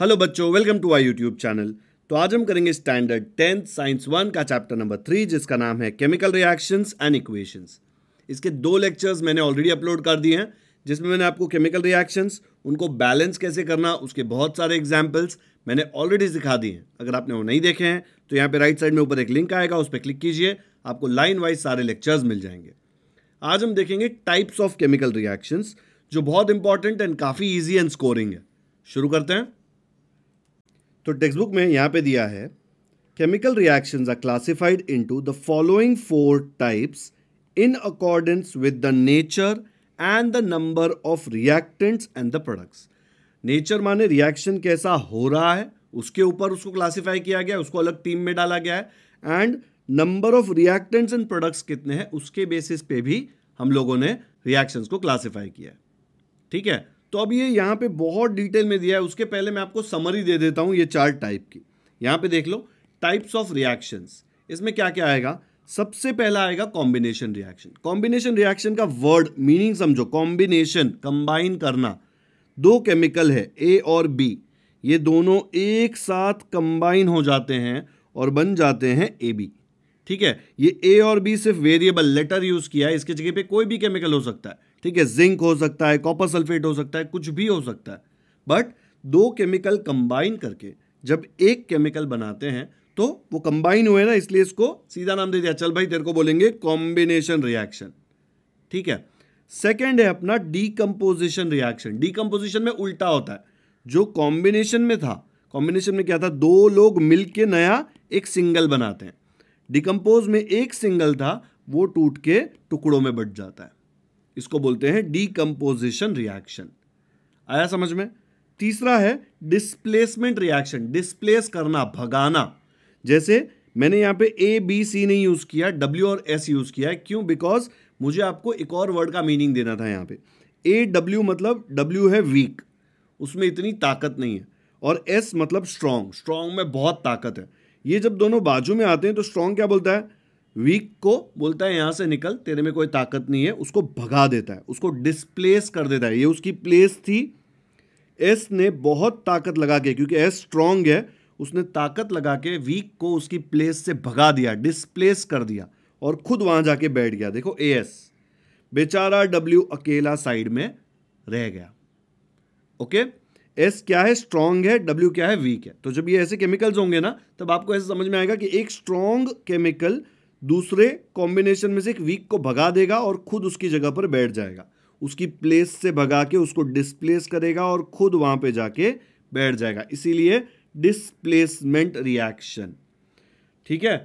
Hello बच्चों welcome to I YouTube channel तो आज हम करेंगे स्टैंडर्ड टेंथ साइंस वन का चैप्टर नंबर थ्री जिसका नाम है केमिकल रिएक्शंस एंड इक्वेशंस इसके दो लेक्चर्स मैंने ऑलरेडी अपलोड कर दिए हैं जिसमें मैंने आपको केमिकल रिएक्शंस उनको बैलेंस कैसे करना उसके बहुत सारे एग्जाम्पल्स मैंने ऑलरेडी सिखा दिए हैं अगर आपने वो नहीं देखे हैं तो यहाँ पर राइट साइड में ऊपर एक लिंक आएगा उस पर क्लिक कीजिए आपको लाइन वाइज सारे लेक्चर्स मिल जाएंगे आज हम देखेंगे टाइप्स ऑफ केमिकल रिएक्शंस जो बहुत इंपॉर्टेंट एंड काफ़ी ईजी एंड स्कोरिंग है शुरू करते हैं तो टेक्स्ट बुक में यहाँ पे दिया है reaction are classified into the following four types in accordance with the nature and the number of reactants and the products nature माने रिएक्शन कैसा हो रहा है उसके ऊपर उसको क्लासिफाई किया गया उसको अलग टीम में डाला गया है and number of reactants and products कितने हैं उसके बेसिस पे भी हम लोगों ने रिएक्शंस को क्लासिफाई किया है ठीक है तो अब ये यहाँ पे बहुत डिटेल में दिया है उसके पहले मैं आपको समरी दे देता हूँ ये चार टाइप की यहाँ पे देख लो टाइप्स ऑफ रिएक्शंस इसमें क्या क्या आएगा सबसे पहला आएगा कॉम्बिनेशन रिएक्शन कॉम्बिनेशन रिएक्शन का वर्ड मीनिंग समझो कॉम्बिनेशन कंबाइन करना दो केमिकल है ए और बी ये दोनों एक साथ कंबाइन हो जाते हैं और बन जाते हैं ए बी ठीक है ये ए और बी सिर्फ वेरिएबल लेटर यूज़ किया है इसके जगह पे कोई भी केमिकल हो सकता है ठीक है जिंक हो सकता है कॉपर सल्फेट हो सकता है कुछ भी हो सकता है बट दो केमिकल कंबाइन करके जब एक केमिकल बनाते हैं तो वो कंबाइन हुए ना इसलिए इसको सीधा नाम दे दिया चल भाई तेरे को बोलेंगे कॉम्बिनेशन रिएक्शन ठीक है सेकेंड है अपना डीकम्पोजिशन रिएक्शन डीकम्पोजिशन में उल्टा होता है जो कॉम्बिनेशन में था कॉम्बिनेशन में क्या था दो लोग मिल के नया एक सिंगल बनाते हैं डिकम्पोज में एक सिंगल था वो टूट के टुकड़ों में बट जाता है इसको बोलते हैं डीकम्पोजिशन रिएक्शन आया समझ में तीसरा है डिस्प्लेसमेंट रिएक्शन डिस्प्लेस करना भगाना जैसे मैंने यहाँ पे ए बी सी नहीं यूज़ किया डब्ल्यू और एस यूज़ किया है क्यों बिकॉज मुझे आपको एक और वर्ड का मीनिंग देना था यहाँ पे ए डब्ल्यू मतलब डब्ल्यू है वीक उसमें इतनी ताकत नहीं है और एस मतलब स्ट्रांग स्ट्रांग में बहुत ताकत है ये जब दोनों बाजू में आते हैं तो स्ट्रांग क्या बोलता है वीक को बोलता है यहाँ से निकल तेरे में कोई ताकत नहीं है उसको भगा देता है उसको डिस्प्लेस कर देता है ये उसकी प्लेस थी एस ने बहुत ताकत लगा के क्योंकि एस स्ट्रांग है उसने ताकत लगा के वीक को उसकी प्लेस से भगा दिया डिस्प्लेस कर दिया और खुद वहाँ जाके बैठ गया देखो ए एस बेचारा डब्ल्यू अकेला साइड में रह गया ओके एस क्या है स्ट्रांग है डब्ल्यू क्या है वीक है तो जब ये ऐसे केमिकल्स होंगे ना तब आपको ऐसे समझ में आएगा कि एक स्ट्रांग केमिकल दूसरे कॉम्बिनेशन में से एक वीक को भगा देगा और खुद उसकी जगह पर बैठ जाएगा उसकी प्लेस से भगा के उसको डिस्प्लेस करेगा और खुद वहां पे जाके बैठ जाएगा इसीलिए डिस्प्लेसमेंट रिएक्शन ठीक है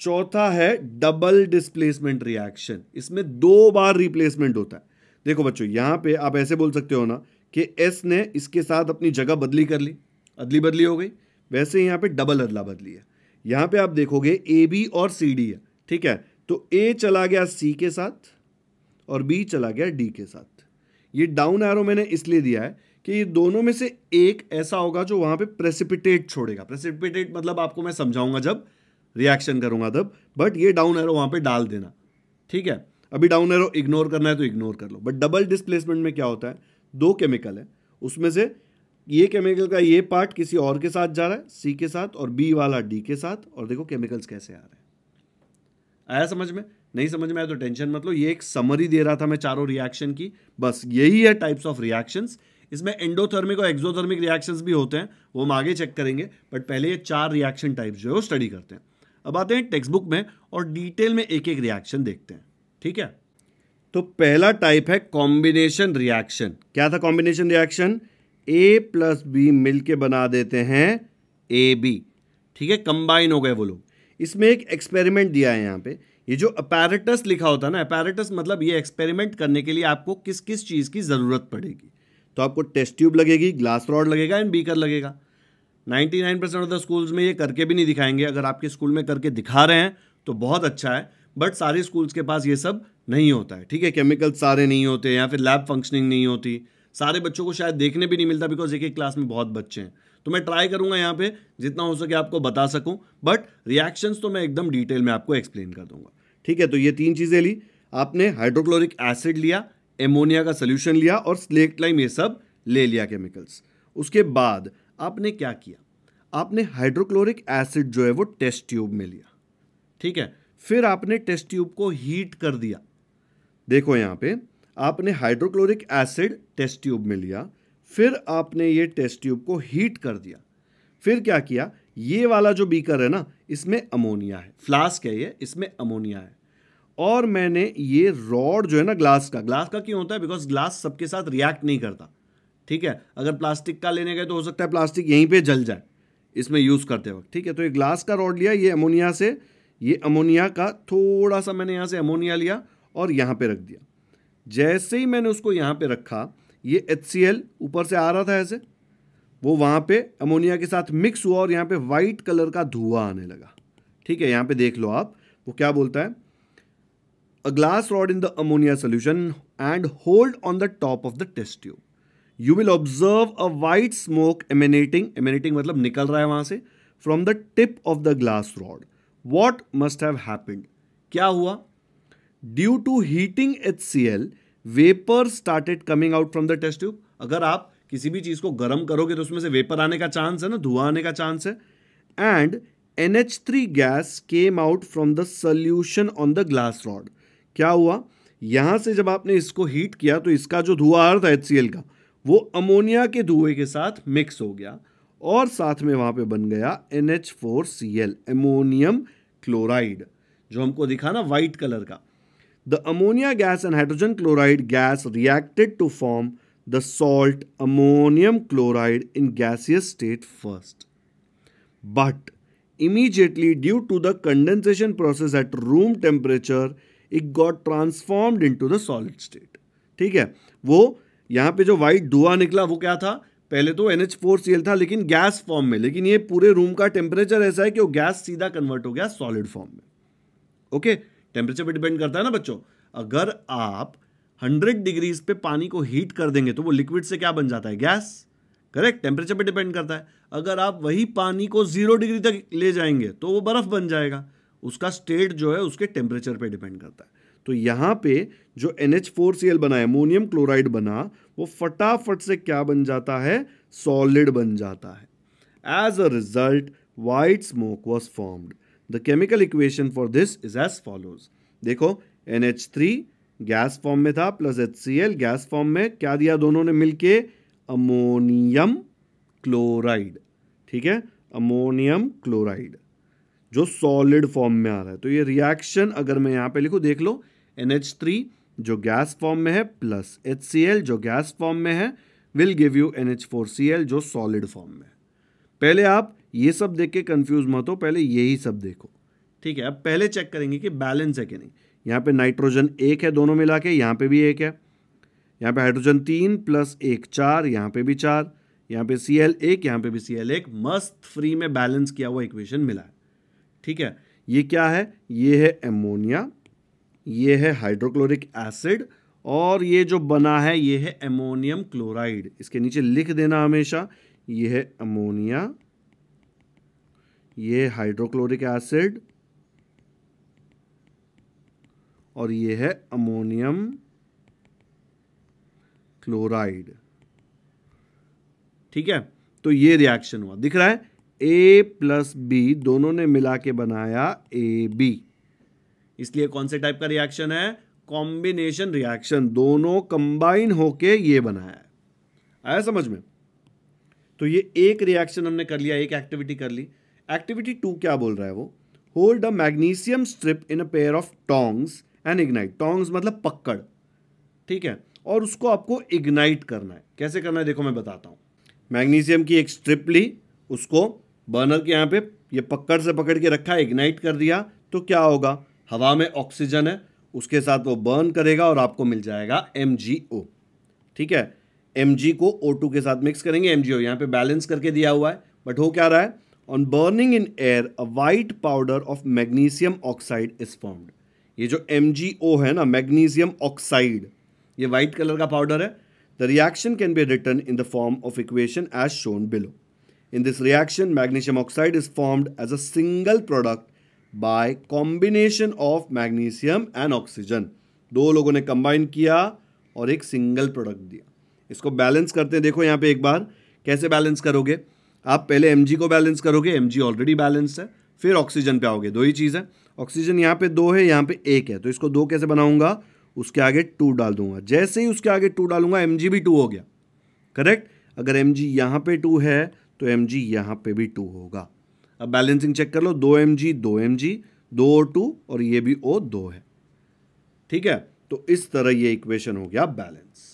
चौथा है डबल डिस्प्लेसमेंट रिएक्शन इसमें दो बार रिप्लेसमेंट होता है देखो बच्चों यहां पे आप ऐसे बोल सकते हो ना कि एस ने इसके साथ अपनी जगह बदली कर ली अदली बदली हो गई वैसे यहां पे डबल अदला बदली है यहां पे आप देखोगे ए बी और सी डी है ठीक है तो ए चला गया सी के साथ और बी चला गया डी के साथ ये डाउन एरो मैंने इसलिए दिया है कि ये दोनों में से एक ऐसा होगा जो वहां पे प्रेसिपिटेट छोड़ेगा प्रेसिपिटेट मतलब आपको मैं समझाऊंगा जब रिएक्शन करूंगा तब बट ये डाउन एरो वहां पे डाल देना ठीक है अभी डाउन एरो इग्नोर करना है तो इग्नोर कर लो बट डबल डिस्प्लेसमेंट में क्या होता है दो केमिकल है उसमें से ये केमिकल का ये पार्ट किसी और के साथ जा रहा है सी के साथ और बी वाला डी के साथ और देखो केमिकल्स कैसे आ रहे हैं आया समझ में नहीं समझ में आया तो टेंशन मतलब ये एक समरी दे रहा था मैं चारों रिएक्शन की बस यही है टाइप्स ऑफ रिएक्शंस इसमें एंडोथर्मिक और एक्जोथर्मिक रिएक्शंस भी होते हैं वो हम आगे चेक करेंगे बट पहले ये चार रिएक्शन टाइप्स जो है वो स्टडी करते हैं अब आते हैं टेक्स्ट बुक में और डिटेल में एक एक रिएक्शन देखते हैं ठीक है तो पहला टाइप है कॉम्बिनेशन रिएक्शन क्या था combination reaction A plus B मिल के बना देते हैं ए बी ठीक है कंबाइन हो गए वो लोग इसमें एक एक्सपेरिमेंट दिया है यहाँ पे ये जो अपैरेटस लिखा होता है ना अपैरेटस मतलब ये एक्सपेरिमेंट करने के लिए आपको किस किस चीज़ की ज़रूरत पड़ेगी तो आपको टेस्ट ट्यूब लगेगी ग्लास रॉड लगेगा एंड बीकर लगेगा 99% परसेंट ऑफ द स्कूल्स में ये करके भी नहीं दिखाएंगे अगर आपके स्कूल में करके दिखा रहे हैं तो बहुत अच्छा है बट सारे स्कूल्स के पास ये सब नहीं होता है ठीक है केमिकल्स सारे नहीं होते या फिर लैब फंक्शनिंग नहीं होती सारे बच्चों को शायद देखने भी नहीं मिलता बिकॉज एक एक क्लास में बहुत बच्चे हैं तो मैं ट्राई करूंगा यहाँ पे जितना हो सके आपको बता सकूँ बट रिएक्शंस तो मैं एकदम डिटेल में आपको एक्सप्लेन कर दूंगा ठीक है तो ये तीन चीज़ें ली आपने हाइड्रोक्लोरिक एसिड लिया एमोनिया का सोल्यूशन लिया और स्लेक्ट लाइम ये सब ले लिया केमिकल्स उसके बाद आपने क्या किया आपने हाइड्रोक्लोरिक एसिड जो है वो टेस्ट ट्यूब में लिया ठीक है फिर आपने टेस्ट ट्यूब को हीट कर दिया देखो यहाँ पे आपने हाइड्रोक्लोरिक एसिड टेस्ट ट्यूब में लिया फिर आपने ये टेस्ट ट्यूब को हीट कर दिया फिर क्या किया ये वाला जो बीकर है ना इसमें अमोनिया है फ्लास्क है ये इसमें अमोनिया है और मैंने ये रॉड जो है ना ग्लास का ग्लास का क्यों होता है बिकॉज ग्लास सबके साथ रिएक्ट नहीं करता ठीक है अगर प्लास्टिक का लेने गए तो हो सकता है प्लास्टिक यहीं पर जल जाए इसमें यूज़ करते वक्त ठीक है तो ये ग्लास का रॉड लिया ये अमोनिया से ये अमोनिया का थोड़ा सा मैंने यहाँ से अमोनिया लिया और यहाँ पे रख दिया जैसे ही मैंने उसको यहाँ पे रखा ये एच ऊपर से आ रहा था ऐसे वो वहाँ पे अमोनिया के साथ मिक्स हुआ और यहाँ पे वाइट कलर का धुआं आने लगा ठीक है यहाँ पे देख लो आप वो क्या बोलता है a glass rod in the ammonia solution and hold on the top of the test tube you will observe a white smoke emanating emanating मतलब निकल रहा है वहाँ से from the tip of the glass rod what must have happened क्या हुआ due to heating H C L vapour started coming out from the test tube अगर आप किसी भी चीज़ को गर्म करोगे तो उसमें से वेपर आने का चांस है ना धुआं आने का चांस है and N H three gas came out from the solution on the glass rod क्या हुआ यहां से जब आपने इसको हीट किया तो इसका जो धुआं आ रहा था एच सी एल का वो अमोनिया के धुएं के साथ मिक्स हो गया और साथ में वहां पे बन गया N H four C L ammonium chloride जो हमको दिखा ना वाइट कलर का The ammonia gas and hydrogen chloride gas reacted to form the salt ammonium chloride in gaseous state first. But immediately due to the condensation process at room temperature, it got transformed into the solid state. ठीक है वो यहाँ पे जो white धुआं निकला वो क्या था पहले तो N H four C L था लेकिन गैस फॉर्म में लेकिन ये पूरे रूम का टेम्परेचर ऐसा है कि वो गैस सीधा कन्वर्ट हो गया सॉलिड फॉर्म में ओके okay? टेम्परेचर पर डिपेंड करता है ना बच्चों अगर आप हंड्रेड डिग्रीज पे पानी को हीट कर देंगे तो वो लिक्विड से क्या बन जाता है गैस करेक्ट टेम्परेचर पे डिपेंड करता है अगर आप वही पानी को जीरो डिग्री तक ले जाएंगे तो वो बर्फ़ बन जाएगा उसका स्टेट जो है उसके टेम्परेचर पे डिपेंड करता है तो यहाँ पे जो N H four C L बना एमोनियम क्लोराइड बना वो फटाफट से क्या बन जाता है सॉलिड बन जाता है as a result white smoke was formed the chemical equation for this is as follows देखो N H three gas form में था plus H C L gas form में क्या दिया दोनों ने मिलके अमोनियम क्लोराइड ठीक है अमोनियम क्लोराइड जो सॉलिड फॉर्म में आ रहा है तो ये रिएक्शन अगर मैं यहाँ पे लिखूँ देख लो एन जो गैस फॉर्म में है प्लस एच जो गैस फॉर्म में है विल गिव यू एन जो सॉलिड फॉर्म में है पहले आप ये सब देख के कन्फ्यूज मत हो पहले यही सब देखो ठीक है अब पहले चेक करेंगे कि बैलेंस है कि नहीं यहाँ पे नाइट्रोजन एक है दोनों मिला के यहाँ पे भी एक है यहाँ पे हाइड्रोजन तीन प्लस एक चार यहाँ पे भी चार यहाँ पे सी एल एक यहाँ पे भी सी एल एक मस्त फ्री में बैलेंस किया हुआ इक्वेशन मिला है ठीक है ये क्या है ये है एमोनिया ये है हाइड्रोक्लोरिक एसिड और ये जो बना है ये है एमोनियम क्लोराइड इसके नीचे लिख देना हमेशा ये है अमोनिया ये हाइड्रोक्लोरिक एसिड और ये है अमोनियम क्लोराइड ठीक है तो ये रिएक्शन हुआ दिख रहा है ए प्लस बी दोनों ने मिला के बनाया ए बी इसलिए कौन से टाइप का रिएक्शन है कॉम्बिनेशन रिएक्शन दोनों कंबाइन होके ये बनाया है आया समझ में तो ये एक रिएक्शन हमने कर लिया एक एक्टिविटी कर ली एक्टिविटी टू क्या बोल रहा है वो hold a magnesium strip in a pair of tongs and ignite tongs मतलब पक्कड़ ठीक है और उसको आपको इग्नाइट करना है कैसे करना है देखो मैं बताता हूँ मैग्नीशियम की एक स्ट्रिप ली उसको बर्नर के यहाँ पे ये पक्कड़ से पकड़ के रखा इग्नाइट कर दिया तो क्या होगा हवा में ऑक्सीजन है उसके साथ वो बर्न करेगा और आपको मिल जाएगा एम ठीक है एम को ओ के साथ मिक्स करेंगे एम जी यहाँ पे बैलेंस करके दिया हुआ है बट हो क्या रहा है on burning in air a white powder of magnesium oxide is formed ये जो एम है ना मैग्नीशियम ऑक्साइड ये वाइट कलर का पाउडर है the reaction can be written in the form of equation as shown below in this reaction magnesium oxide is formed as a single product by combination of magnesium and oxygen दो लोगों ने combine किया और एक single product दिया इसको balance करते हैं देखो यहाँ पे एक बार कैसे बैलेंस करोगे आप पहले एम को बैलेंस करोगे एम ऑलरेडी बैलेंस है फिर ऑक्सीजन पे आओगे दो ही चीज़ है ऑक्सीजन यहाँ पे दो है यहाँ पे एक है तो इसको दो कैसे बनाऊंगा उसके आगे टू डाल दूंगा जैसे ही उसके आगे टू डालूंगा एम भी टू हो गया करेक्ट अगर एम जी यहाँ पर टू है तो एम जी यहाँ पर भी टू होगा अब बैलेंसिंग चेक कर लो दो एम जी दो एम जी दो ओ टू और ये भी ओ दो है ठीक है तो इस तरह ये इक्वेशन हो गया बैलेंस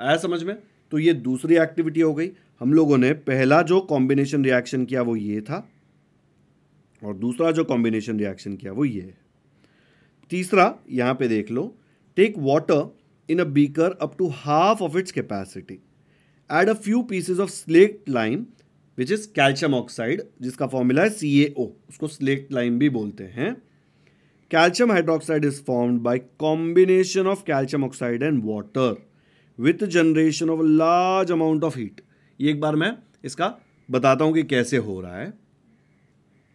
आया समझ में तो ये दूसरी एक्टिविटी हो गई हम लोगों ने पहला जो कॉम्बिनेशन रिएक्शन किया वो ये था और दूसरा जो कॉम्बिनेशन रिएक्शन किया वो ये है तीसरा यहाँ पे देख लो take water in a beaker up to half of its capacity add a few pieces of slaked lime which is calcium oxide जिसका फॉर्मूला है सी उसको स्लेक्ट लाइम भी बोलते हैं calcium hydroxide is formed by combination of calcium oxide and water with generation of large amount of heat ये एक बार मैं इसका बताता हूँ कि कैसे हो रहा है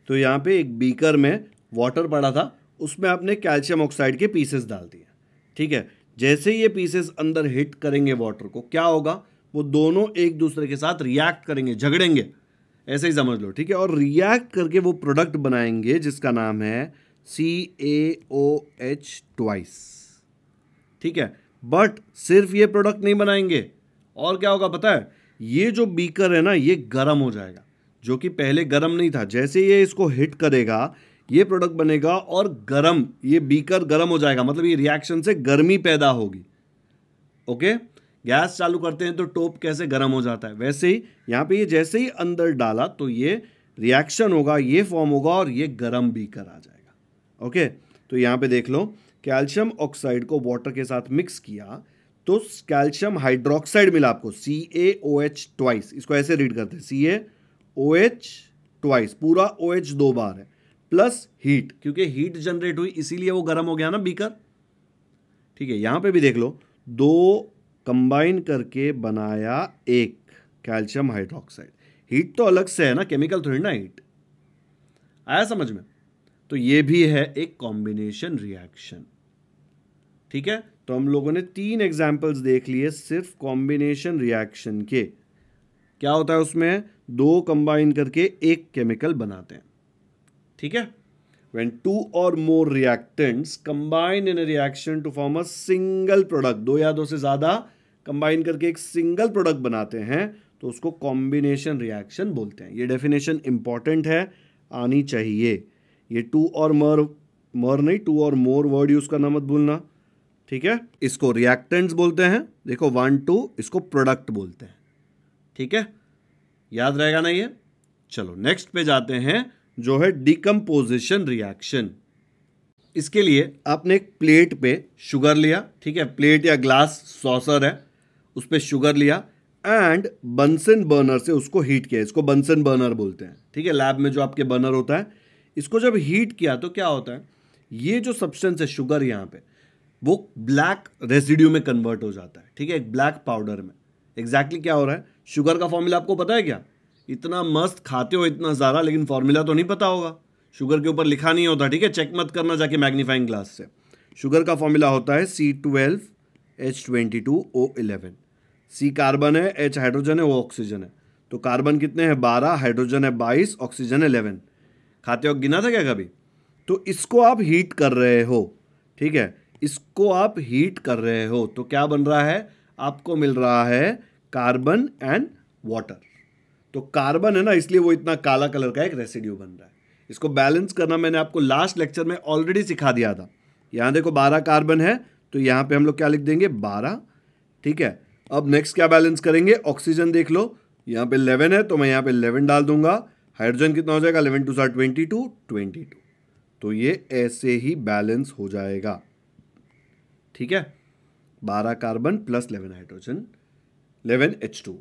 तो यहाँ पे एक बीकर में वाटर पड़ा था उसमें आपने कैल्शियम ऑक्साइड के पीसेस डाल दिए ठीक है जैसे ये पीसेस अंदर हिट करेंगे वाटर को क्या होगा वो दोनों एक दूसरे के साथ रिएक्ट करेंगे झगड़ेंगे ऐसे ही समझ लो ठीक है और रिएक्ट करके वो प्रोडक्ट बनाएंगे जिसका नाम है सी ए ओ एच ट्वाइस ठीक है बट सिर्फ ये प्रोडक्ट नहीं बनाएंगे और क्या होगा पता है ये जो बीकर है ना ये गर्म हो जाएगा जो कि पहले गर्म नहीं था जैसे ये इसको हिट करेगा ये प्रोडक्ट बनेगा और गर्म ये बीकर गर्म हो जाएगा मतलब ये रिएक्शन से गर्मी पैदा होगी ओके गैस चालू करते हैं तो टोप कैसे गर्म हो जाता है वैसे ही यहाँ पे ये जैसे ही अंदर डाला तो ये रिएक्शन होगा ये फॉर्म होगा और ये गर्म बीकर आ जाएगा ओके तो यहाँ पे देख लो कैल्शियम ऑक्साइड को वाटर के साथ मिक्स किया तो कैल्शियम हाइड्रोक्साइड मिला आपको सी ए ओ एच ट्वाइस इसको ऐसे रीड करते हैं सी ए ओ एच ट्वाइस पूरा ओ एच दो बार है प्लस हीट क्योंकि हीट जनरेट हुई इसीलिए वो गर्म हो गया ना बीकर ठीक है यहां पे भी देख लो दो कंबाइन करके बनाया एक कैल्शियम हाइड्रोक्साइड हीट तो अलग से है ना केमिकल थोड़ी ना हीट आया समझ में तो ये भी है एक कॉम्बिनेशन रिएक्शन ठीक है तो हम लोगों ने तीन एग्जाम्पल्स देख लिए सिर्फ कॉम्बिनेशन रिएक्शन के क्या होता है उसमें दो कंबाइन करके एक केमिकल बनाते हैं ठीक है when two or more reactants combine in reaction to form a single product दो या दो से ज़्यादा कंबाइन करके एक सिंगल प्रोडक्ट बनाते हैं तो उसको कॉम्बिनेशन रिएक्शन बोलते हैं ये डेफिनेशन इंपॉर्टेंट है आनी चाहिए ये टू और मोर मर नहीं to or more word use करना मत भूलना ठीक है इसको रिएक्टेंट्स बोलते हैं देखो वन टू इसको प्रोडक्ट बोलते हैं ठीक है याद रहेगा ना ये चलो नेक्स्ट पे जाते हैं जो है डिकम्पोजिशन रिएक्शन इसके लिए आपने एक प्लेट पे शुगर लिया ठीक है प्लेट या ग्लास सॉसर है उस पर शुगर लिया एंड बंसन बर्नर से उसको हीट किया इसको बंसन बर्नर बोलते हैं ठीक है लैब में जो आपके बर्नर होता है इसको जब हीट किया तो क्या होता है ये जो सब्सटेंस है शुगर यहाँ पे वो ब्लैक रेसिड्यू में कन्वर्ट हो जाता है ठीक है एक ब्लैक पाउडर में एग्जैक्टली exactly क्या हो रहा है शुगर का फॉर्मूला आपको पता है क्या इतना मस्त खाते हो इतना ज़्यादा लेकिन फॉर्मूला तो नहीं पता होगा शुगर के ऊपर लिखा नहीं होता ठीक है चेक मत करना जाके मैग्नीफाइंग ग्लास से शुगर का फॉर्मूला होता है C twelve H twenty two O eleven C carbon है एच हाइड्रोजन है ओ ऑक्सीजन है तो कार्बन कितने हैं बारह हाइड्रोजन है बाईस ऑक्सीजन है इलेवन खाते वक्त गिना था क्या कभी तो इसको आप हीट कर रहे हो ठीक है इसको आप हीट कर रहे हो तो क्या बन रहा है आपको मिल रहा है कार्बन एंड वाटर तो कार्बन है ना इसलिए वो इतना काला कलर का एक रेसिड्यू बन रहा है इसको बैलेंस करना मैंने आपको लास्ट लेक्चर में ऑलरेडी सिखा दिया था यहाँ देखो बारह कार्बन है तो यहाँ पे हम लोग क्या लिख देंगे बारह ठीक है अब नेक्स्ट क्या बैलेंस करेंगे ऑक्सीजन देख लो यहाँ पे इलेवन है तो मैं यहाँ पे इलेवन डाल दूंगा हाइड्रोजन कितना हो जाएगा इलेवन टू सा ट्वेंटी टू ट्वेंटी टू तो ये ऐसे ही बैलेंस हो जाएगा ठीक है बारह carbon plus eleven hydrogen eleven H two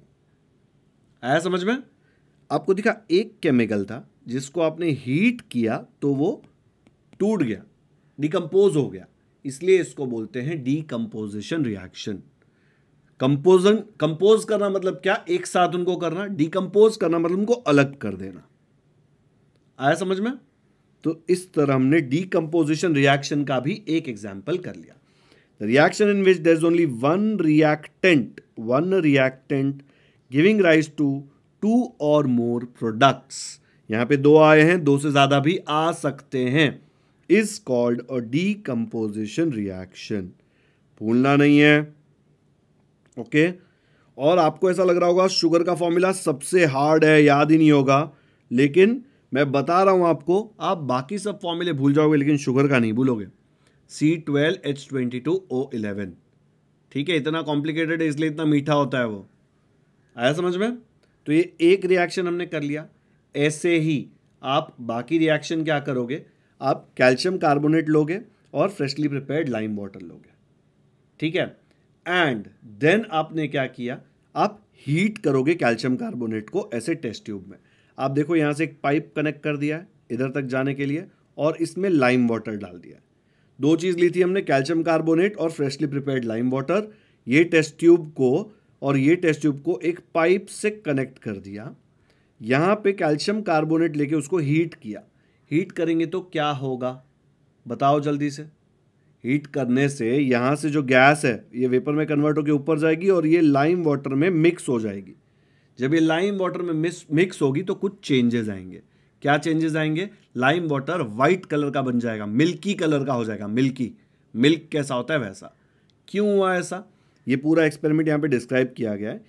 आया समझ में आपको दिखा एक केमिकल था जिसको आपने हीट किया तो वो टूट गया डिकम्पोज हो गया इसलिए इसको बोलते हैं डीकम्पोजिशन रिएक्शन कंपोजन कंपोज करना मतलब क्या एक साथ उनको करना डिकम्पोज करना मतलब उनको अलग कर देना आया समझ में तो इस तरह हमने डीकम्पोजिशन रिएक्शन का भी एक एग्जाम्पल कर लिया reaction in which there is only one reactant, one reactant giving rise to two or more products. यहाँ पे दो आए हैं दो से ज़्यादा भी आ सकते हैं is called a decomposition reaction भूलना नहीं है ओके okay? और आपको ऐसा लग रहा होगा शुगर का फॉर्मूला सबसे हार्ड है याद ही नहीं होगा लेकिन मैं बता रहा हूँ आपको आप बाकी सब फॉर्मूले भूल जाओगे लेकिन शुगर का नहीं भूलोगे C twelve H twenty two O eleven ठीक है इतना कॉम्प्लिकेटेड है इसलिए इतना मीठा होता है वो आया समझ में तो ये एक रिएक्शन हमने कर लिया ऐसे ही आप बाकी रिएक्शन क्या करोगे आप कैल्शियम कार्बोनेट लोगे और फ्रेशली प्रिपेयर्ड लाइम वाटर लोगे ठीक है एंड देन आपने क्या किया आप हीट करोगे कैल्शियम कार्बोनेट को ऐसे टेस्ट ट्यूब में आप देखो यहाँ से एक पाइप कनेक्ट कर दिया है इधर तक जाने के लिए और इसमें लाइम वाटर डाल दिया है दो चीज़ ली थी हमने कैल्शियम कार्बोनेट और फ्रेशली प्रिपेयर्ड लाइम वाटर ये टेस्ट ट्यूब को और ये टेस्ट ट्यूब को एक पाइप से कनेक्ट कर दिया यहाँ पे कैल्शियम कार्बोनेट लेके उसको हीट किया हीट करेंगे तो क्या होगा बताओ जल्दी से हीट करने से यहाँ से जो गैस है ये वेपर में कन्वर्ट होकर ऊपर जाएगी और ये लाइम वाटर में मिक्स हो जाएगी जब ये लाइम वाटर में मिक्स होगी तो कुछ चेंजेस आएंगे क्या चेंजेस आएंगे लाइम वाटर वाइट कलर का बन जाएगा मिल्की कलर का हो जाएगा मिल्की मिल्क कैसा होता है वैसा क्यों हुआ ऐसा ये पूरा एक्सपेरिमेंट यहाँ पे डिस्क्राइब किया गया है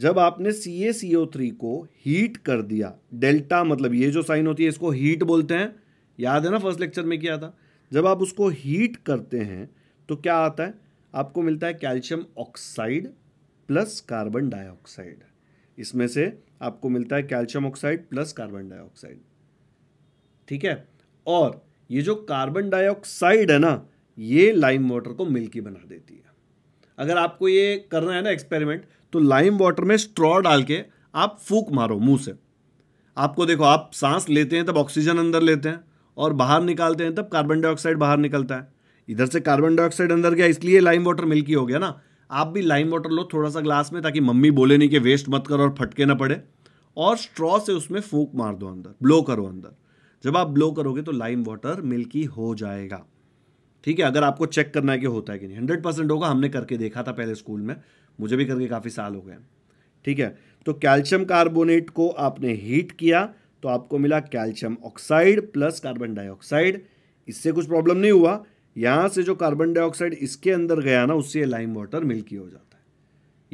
जब आपने सी ए सी ओ थ्री को हीट कर दिया डेल्टा मतलब ये जो साइन होती है इसको हीट बोलते हैं याद है ना फर्स्ट लेक्चर में किया था जब आप उसको हीट करते हैं तो क्या आता है आपको मिलता है calcium oxide plus carbon dioxide इसमें से आपको मिलता है calcium oxide plus carbon dioxide ठीक है और ये जो कार्बन डाइऑक्साइड है ना ये लाइम वाटर को मिल्की बना देती है अगर आपको ये करना है ना एक्सपेरिमेंट तो लाइम वाटर में स्ट्रॉ डाल के आप फूक मारो मुंह से आपको देखो आप सांस लेते हैं तब ऑक्सीजन अंदर लेते हैं और बाहर निकालते हैं तब कार्बन डाइऑक्साइड बाहर निकलता है इधर से कार्बन डाइऑक्साइड अंदर गया इसलिए लाइम वाटर मिल्की हो गया ना आप भी लाइम वाटर लो थोड़ा सा ग्लास में ताकि मम्मी बोले नहीं कि वेस्ट मत करो और फटके ना पड़े और स्ट्रॉ से उसमें फूक मार दो अंदर ब्लो करो अंदर जब आप ब्लो करोगे तो लाइम वाटर मिल्की हो जाएगा ठीक है अगर आपको चेक करना है कि होता है कि नहीं हंड्रेड परसेंट होगा हमने करके देखा था पहले स्कूल में मुझे भी करके काफ़ी साल हो गए ठीक है तो कैल्शियम कार्बोनेट को आपने हीट किया तो आपको मिला calcium oxide plus carbon dioxide इससे कुछ प्रॉब्लम नहीं हुआ यहाँ से जो कार्बन डाइऑक्साइड इसके अंदर गया ना उससे लाइम वाटर मिल्की हो जाता है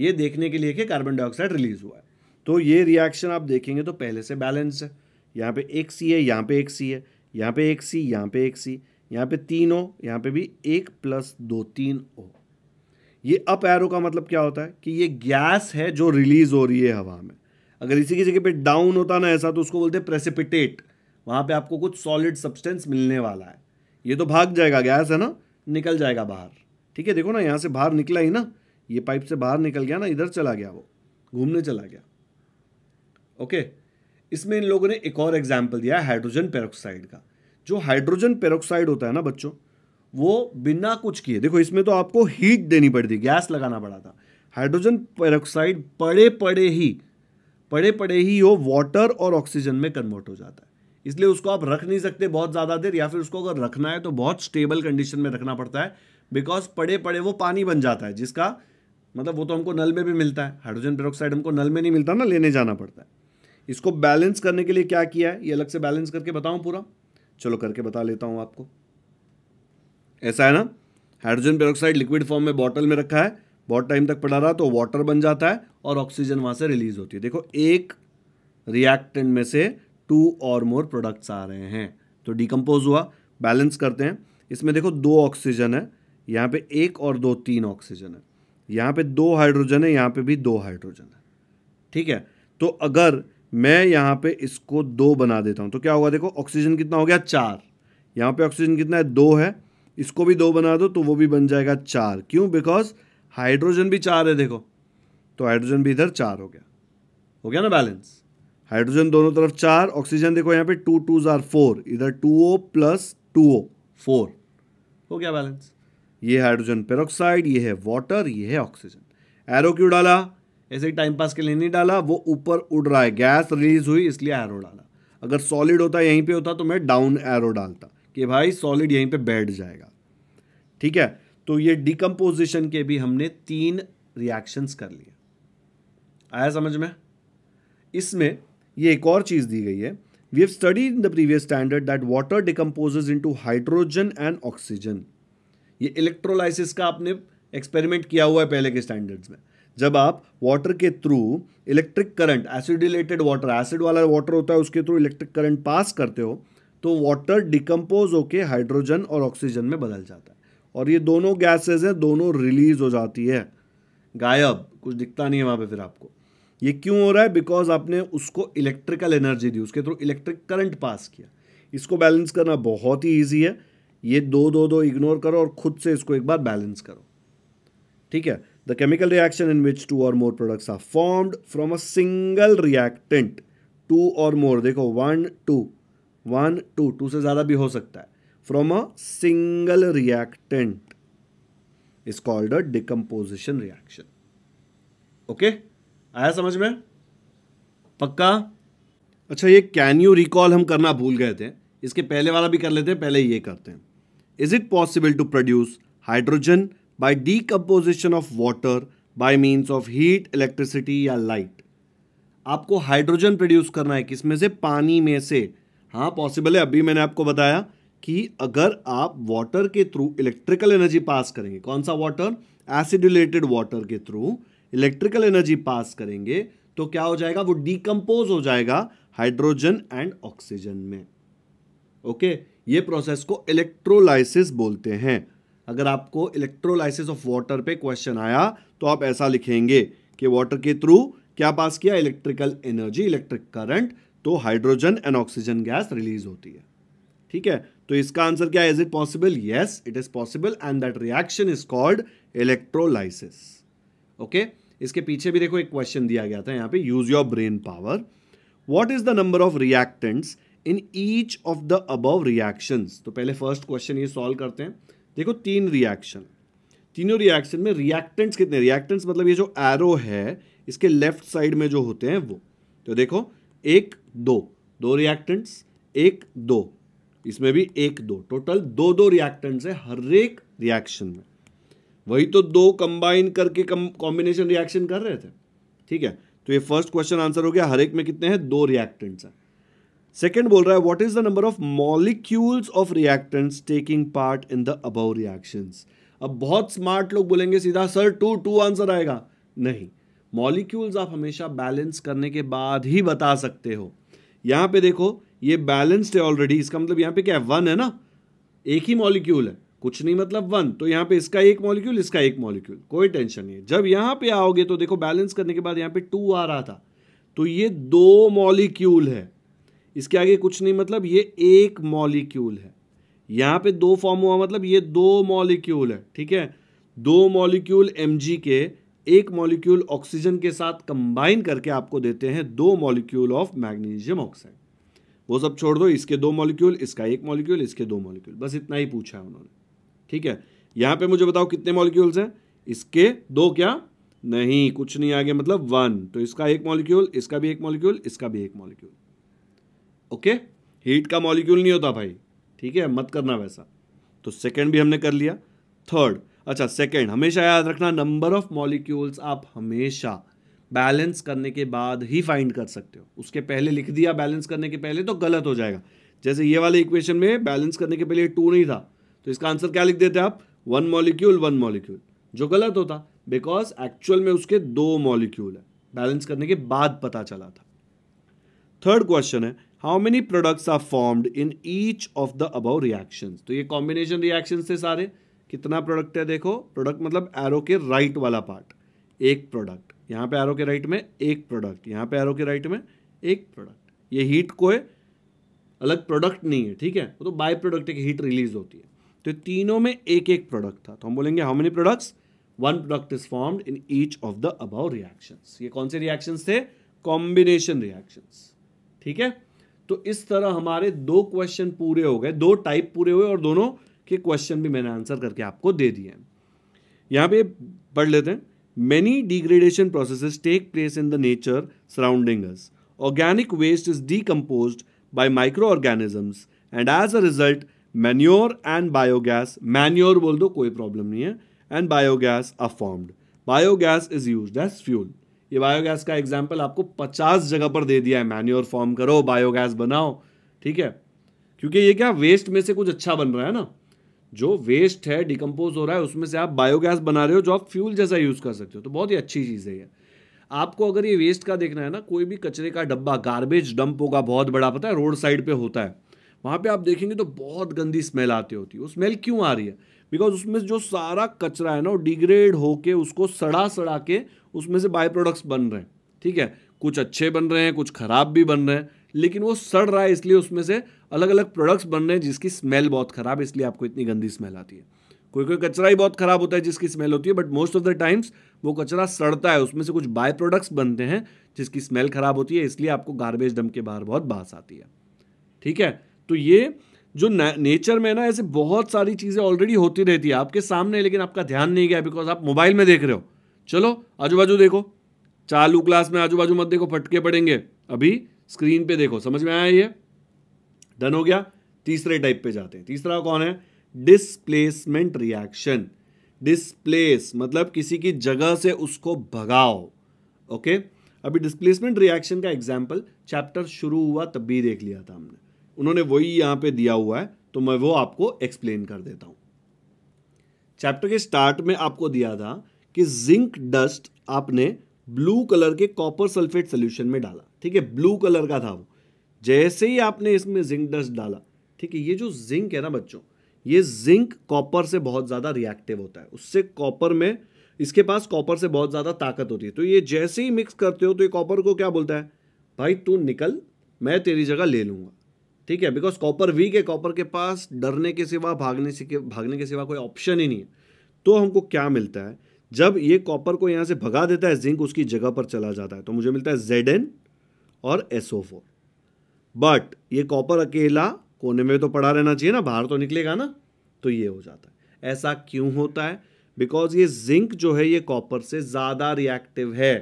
ये देखने के लिए कि कार्बन डाइऑक्साइड रिलीज हुआ है तो ये रिएक्शन आप देखेंगे तो पहले से बैलेंस है यहाँ पे एक सी है यहाँ पे एक सी है यहाँ पे एक सी यहाँ पे एक सी यहाँ पे तीन ओ यहाँ पे भी एक प्लस दो तीन ओ ये अप एरो का मतलब क्या होता है कि ये गैस है जो रिलीज हो रही है हवा में अगर इसी की जगह पे डाउन होता ना ऐसा तो उसको बोलते हैं प्रेसिपिटेट वहाँ पे आपको कुछ सॉलिड सब्सटेंस मिलने वाला है ये तो भाग जाएगा गैस है ना निकल जाएगा बाहर ठीक है देखो ना यहाँ से बाहर निकला ही ना ये पाइप से बाहर निकल गया ना इधर चला गया वो घूमने चला गया ओके इसमें इन लोगों ने एक और एग्जाम्पल दिया है हाइड्रोजन पेरोक्साइड का जो हाइड्रोजन पेरोक्साइड होता है ना बच्चों वो बिना कुछ किए देखो इसमें तो आपको हीट देनी पड़ती गैस लगाना पड़ा था हाइड्रोजन पेरोक्साइड पड़े पड़े ही पड़े पड़े ही वो वाटर और ऑक्सीजन में कन्वर्ट हो जाता है इसलिए उसको आप रख नहीं सकते बहुत ज़्यादा देर या फिर उसको अगर रखना है तो बहुत स्टेबल कंडीशन में रखना पड़ता है बिकॉज पड़े पड़े वो पानी बन जाता है जिसका मतलब वो तो हमको नल में भी मिलता है हाइड्रोजन पेरोक्साइड हमको नल में नहीं मिलता ना लेने जाना पड़ता है इसको बैलेंस करने के लिए क्या किया है ये अलग से बैलेंस करके बताऊँ पूरा चलो करके बता लेता हूँ आपको ऐसा है ना हाइड्रोजन पेरोक्साइड लिक्विड फॉर्म में बॉटल में रखा है बहुत टाइम तक पड़ा रहा तो वाटर बन जाता है और ऑक्सीजन वहाँ से रिलीज होती है देखो एक रिएक्टेंट में से टू और मोर प्रोडक्ट्स आ रहे हैं तो डिकम्पोज हुआ बैलेंस करते हैं इसमें देखो दो ऑक्सीजन है यहाँ पे एक और दो तीन ऑक्सीजन है यहाँ पे दो हाइड्रोजन है यहाँ पे भी दो हाइड्रोजन है ठीक है तो अगर मैं यहाँ पे इसको दो बना देता हूँ तो क्या होगा देखो ऑक्सीजन कितना हो गया चार यहाँ पे ऑक्सीजन कितना है दो है इसको भी दो बना दो तो वो भी बन जाएगा चार क्यों बिकॉज हाइड्रोजन भी चार है देखो तो हाइड्रोजन भी इधर चार हो गया हो गया ना बैलेंस हाइड्रोजन दोनों तरफ चार ऑक्सीजन देखो यहाँ पे टू टू जार फोर इधर two O plus two O four हो गया बैलेंस ये हाइड्रोजन पेरोक्साइड ये है वाटर ये है ऑक्सीजन एरो क्यों डाला ऐसे टाइम पास के लिए नहीं डाला वो ऊपर उड़ रहा है गैस रिलीज हुई इसलिए एरो डाला अगर सॉलिड होता यहीं पे होता तो मैं डाउन एरो डालता कि भाई सॉलिड यहीं पे बैठ जाएगा ठीक है तो ये डिकम्पोजिशन के भी हमने तीन रिएक्शंस कर लिए आया समझ में इसमें ये एक और चीज़ दी गई है we have study in the previous standard that water decomposes into hydrogen and oxygen ये इलेक्ट्रोलाइसिस का आपने एक्सपेरिमेंट किया हुआ है पहले के स्टैंडर्ड्स में जब आप वाटर के through electric current acidulated water acid वाला वाटर होता है उसके थ्रू इलेक्ट्रिक करंट पास करते हो तो वाटर डिकम्पोज होके हाइड्रोजन और ऑक्सीजन में बदल जाता है और ये दोनों गैसेज हैं दोनों रिलीज हो जाती है गायब कुछ दिखता नहीं है वहाँ पे फिर आपको ये क्यों हो रहा है बिकॉज आपने उसको इलेक्ट्रिकल एनर्जी दी उसके थ्रू इलेक्ट्रिक करंट पास किया इसको बैलेंस करना बहुत ही ईजी है ये दो दो दो इग्नोर करो और खुद से इसको एक बार बैलेंस करो ठीक है the chemical reaction in which two or more products are formed from a single reactant two or more देखो one two one two two से ज़्यादा भी हो सकता है from a single reactant is called a decomposition reaction okay आया समझ में पक्का अच्छा ये कैन यू रिकॉल हम करना भूल गए थे इसके पहले वाला भी कर लेते हैं पहले ये करते हैं is it possible to produce hydrogen by decomposition of water by means of heat electricity या लाइट आपको हाइड्रोजन प्रोड्यूस करना है किसमें से पानी में से हाँ पॉसिबल है अभी मैंने आपको बताया कि अगर आप वाटर के थ्रू इलेक्ट्रिकल एनर्जी पास करेंगे कौन सा वाटर रिलेटेड वाटर के थ्रू इलेक्ट्रिकल एनर्जी पास करेंगे तो क्या हो जाएगा वो डीकम्पोज हो जाएगा हाइड्रोजन एंड ऑक्सीजन में ओके ये प्रोसेस को इलेक्ट्रोलाइसिस बोलते हैं अगर आपको इलेक्ट्रोलाइसिस ऑफ वाटर पे क्वेश्चन आया तो आप ऐसा लिखेंगे कि वाटर के थ्रू क्या पास किया इलेक्ट्रिकल एनर्जी इलेक्ट्रिक करंट तो hydrogen and oxygen gas release होती है ठीक है तो इसका आंसर क्या है is it possible yes it is possible and that reaction is called electrolysis okay इसके पीछे भी देखो एक क्वेश्चन दिया गया था यहाँ पे use your brain power what is the number of reactants in each of the above reactions तो पहले फर्स्ट क्वेश्चन ये सॉल्व करते हैं देखो तीन रिएक्शन तीनों रिएक्शन में रिएक्टेंट्स कितने रिएक्टेंट्स मतलब ये जो एरो है इसके लेफ्ट साइड में जो होते हैं वो तो देखो एक दो दो रिएक्टेंट्स एक दो इसमें भी एक दो टोटल दो दो रिएक्टेंट्स है हर एक रिएक्शन में वही तो दो कंबाइन करके कॉम्बिनेशन रिएक्शन कर रहे थे ठीक है तो ये फर्स्ट क्वेश्चन आंसर हो गया हर एक में कितने हैं दो रिएक्टेंट्स हैं सेकेंड बोल रहा है what is the number of molecules of reactants taking part in the above reactions अब बहुत स्मार्ट लोग बोलेंगे सीधा सर टू टू आंसर आएगा नहीं मॉलिक्यूल्स आप हमेशा बैलेंस करने के बाद ही बता सकते हो यहां पे देखो ये बैलेंस्ड है ऑलरेडी इसका मतलब यहां पे क्या है वन है ना एक ही मॉलिक्यूल है कुछ नहीं मतलब वन तो यहाँ पे इसका एक मॉलिक्यूल इसका एक मॉलिक्यूल कोई टेंशन नहीं है जब यहाँ पे आओगे तो देखो बैलेंस करने के बाद यहाँ पे टू आ रहा था तो ये दो मॉलिक्यूल है इसके आगे कुछ नहीं मतलब ये एक मॉलिक्यूल है यहाँ पे दो फॉर्म हुआ मतलब ये दो मॉलिक्यूल है ठीक है दो मॉलिक्यूल एम के एक मॉलिक्यूल ऑक्सीजन के साथ कंबाइन करके आपको देते हैं दो मॉलिक्यूल ऑफ मैग्नीशियम ऑक्साइड वो सब छोड़ दो इसके दो मॉलिक्यूल इसका एक मॉलिक्यूल इसके दो मॉलिक्यूल बस इतना ही पूछा है उन्होंने ठीक है यहां पे मुझे बताओ कितने मॉलिक्यूल्स हैं इसके दो क्या नहीं कुछ नहीं आगे मतलब वन तो इसका एक मॉलिक्यूल इसका भी एक मॉलिक्यूल इसका भी एक मॉलिक्यूल ओके हीट का मॉलिक्यूल नहीं होता भाई ठीक है मत करना वैसा तो सेकेंड भी हमने कर लिया थर्ड अच्छा सेकेंड हमेशा याद रखना नंबर ऑफ मॉलिक्यूल्स आप हमेशा बैलेंस करने के बाद ही फाइंड कर सकते हो उसके पहले लिख दिया बैलेंस करने के पहले तो गलत हो जाएगा जैसे ये वाले इक्वेशन में बैलेंस करने के पहले टू नहीं था तो इसका आंसर क्या लिख देते आप वन मॉलिक्यूल वन मॉलिक्यूल जो गलत होता बिकॉज एक्चुअल में उसके दो मॉलिक्यूल है बैलेंस करने के बाद पता चला था थर्ड क्वेश्चन है how many products are formed in each of the above reaction तो ये कॉम्बिनेशन रिएक्शन थे सारे कितना प्रोडक्ट है देखो प्रोडक्ट मतलब एरो के राइट right वाला पार्ट एक प्रोडक्ट यहाँ पे एरो के राइट right में एक प्रोडक्ट यहाँ पे एरो के राइट right में एक प्रोडक्ट ये हीट कोई अलग प्रोडक्ट नहीं है ठीक है वो तो बाय प्रोडक्ट एक हीट रिलीज होती है तो तीनों में एक एक प्रोडक्ट था तो हम बोलेंगे how many products one product is formed in each of the above reaction ये कौन से रिएक्शन थे कॉम्बिनेशन रिएक्शन ठीक है तो इस तरह हमारे दो क्वेश्चन पूरे हो गए दो टाइप पूरे हुए और दोनों के क्वेश्चन भी मैंने आंसर करके आपको दे दिए हैं यहाँ पे पढ़ लेते हैं many degradation process take place in the nature surrounding organic waste is decompose by micro organisms and as a result manure and biogas manure बोल दो कोई प्रॉब्लम नहीं है and biogas are formed biogas is use as fuel ये biogas का example आपको पचास जगह पर दे दिया है मैन्योर फॉर्म करो बायोगैस बनाओ ठीक है क्योंकि ये क्या वेस्ट में से कुछ अच्छा बन रहा है ना जो वेस्ट है डिकम्पोज हो रहा है उसमें से आप बायोगैस बना रहे हो जो आप फ्यूल जैसा यूज़ कर सकते हो तो बहुत ही अच्छी चीज़ है ये आपको अगर ये वेस्ट का देखना है ना कोई भी कचरे का डब्बा गार्बेज डंप होगा बहुत बड़ा पता है रोड साइड पे होता है वहाँ पे आप देखेंगे तो बहुत गंदी स्मेल आती होती है वो स्मेल क्यों आ रही है बिकॉज उसमें जो सारा कचरा है ना वो डिग्रेड होके उसको सड़ा सड़ा के उसमें से बाय प्रोडक्ट्स बन रहे हैं ठीक है कुछ अच्छे बन रहे हैं कुछ ख़राब भी बन रहे हैं लेकिन वो सड़ रहा है इसलिए उसमें से अलग अलग प्रोडक्ट्स बन रहे हैं जिसकी स्मेल बहुत ख़राब है इसलिए आपको इतनी गंदी स्मेल आती है कोई कोई कचरा ही बहुत ख़राब होता है जिसकी स्मेल होती है but most of the times वो कचरा सड़ता है उसमें से कुछ बाय प्रोडक्ट्स बनते हैं जिसकी स्मेल ख़राब होती है इसलिए आपको गार्बेज डम के बाहर बहुत बास आती है ठीक है तो ये जो नेचर में ना ऐसे बहुत सारी चीज़ें ऑलरेडी होती रहती है आपके सामने लेकिन आपका ध्यान नहीं गया बिकॉज आप मोबाइल में देख रहे हो चलो आजू बाजू देखो चालू क्लास में आजू बाजू मत देखो फटके पड़ेंगे अभी स्क्रीन पे देखो समझ में आया ये डन हो गया तीसरे टाइप पे जाते हैं तीसरा कौन है डिसप्लेसमेंट रिएक्शन डिसप्लेस मतलब किसी की जगह से उसको भगाओ ओके अभी डिस्प्लेसमेंट रिएक्शन का एग्जाम्पल चैप्टर शुरू हुआ तब भी देख लिया था हमने उन्होंने वही यहां पे दिया हुआ है तो मैं वो आपको एक्सप्लेन कर देता हूं चैप्टर के स्टार्ट में आपको दिया था कि जिंक डस्ट आपने ब्लू कलर के कॉपर सल्फेट सोल्यूशन में डाला ठीक है ब्लू कलर का था वो जैसे ही आपने इसमें जिंक डस्ट डाला ठीक है ये जो जिंक है ना बच्चों ये जिंक कॉपर से बहुत ज़्यादा रिएक्टिव होता है उससे कॉपर में इसके पास कॉपर से बहुत ज़्यादा ताकत होती है तो ये जैसे ही मिक्स करते हो तो ये कॉपर को क्या बोलता है भाई तू निकल मैं तेरी जगह ले लूंगा ठीक है बिकॉज कॉपर वीक है कॉपर के पास डरने के सिवा भागने से भागने के सिवा कोई ऑप्शन ही नहीं है तो हमको क्या मिलता है जब ये कॉपर को यहाँ से भगा देता है जिंक उसकी जगह पर चला जाता है तो मुझे मिलता है जेड एन और एसओ फोर बट ये कॉपर अकेला कोने में तो पड़ा रहना चाहिए ना बाहर तो निकलेगा ना तो ये हो जाता है ऐसा क्यों होता है बिकॉज ये जिंक जो है ये कॉपर से ज़्यादा रिएक्टिव है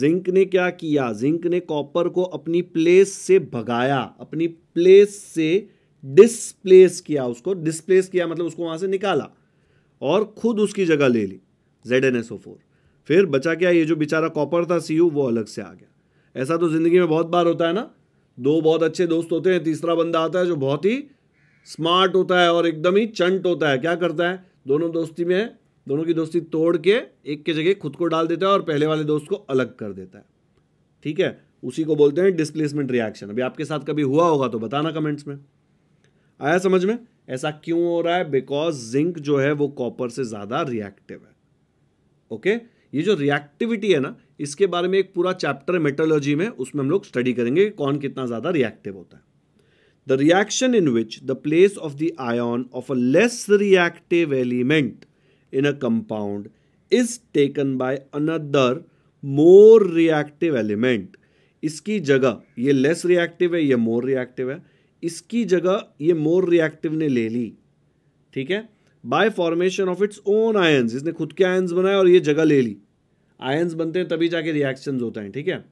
जिंक ने क्या किया जिंक ने कॉपर को अपनी प्लेस से भगाया अपनी प्लेस से डिसप्लेस किया उसको डिसप्लेस किया मतलब उसको वहां से निकाला और खुद उसकी जगह ले ली Z N S O four फिर बचा क्या ये जो बेचारा कॉपर था सी वो अलग से आ गया ऐसा तो ज़िंदगी में बहुत बार होता है ना दो बहुत अच्छे दोस्त होते हैं तीसरा बंदा आता है जो बहुत ही स्मार्ट होता है और एकदम ही चंट होता है क्या करता है दोनों दोस्ती में दोनों की दोस्ती तोड़ के एक के जगह खुद को डाल देता है और पहले वाले दोस्त को अलग कर देता है ठीक है उसी को बोलते हैं डिस्प्लेसमेंट रिएक्शन अभी आपके साथ कभी हुआ होगा तो बताना कमेंट्स में आया समझ में ऐसा क्यों हो रहा है बिकॉज जिंक जो है वो कॉपर से ज़्यादा रिएक्टिव है ओके ये जो रिएक्टिविटी है ना इसके बारे में एक पूरा चैप्टर मेटोलॉजी में उसमें हम लोग स्टडी करेंगे कि कौन कितना ज़्यादा रिएक्टिव होता है the reaction in which the place of the ion of a less reactive element in a compound is taken by another more reactive element इसकी जगह ये लेस रिएक्टिव है ये मोर रिएक्टिव है इसकी जगह ये मोर रिएक्टिव ने ले ली ठीक है by formation of its own ions इसने खुद के आयन्स बनाए और ये जगह ले ली आयन्स बनते हैं तभी जाके रिएक्शन होता है ठीक है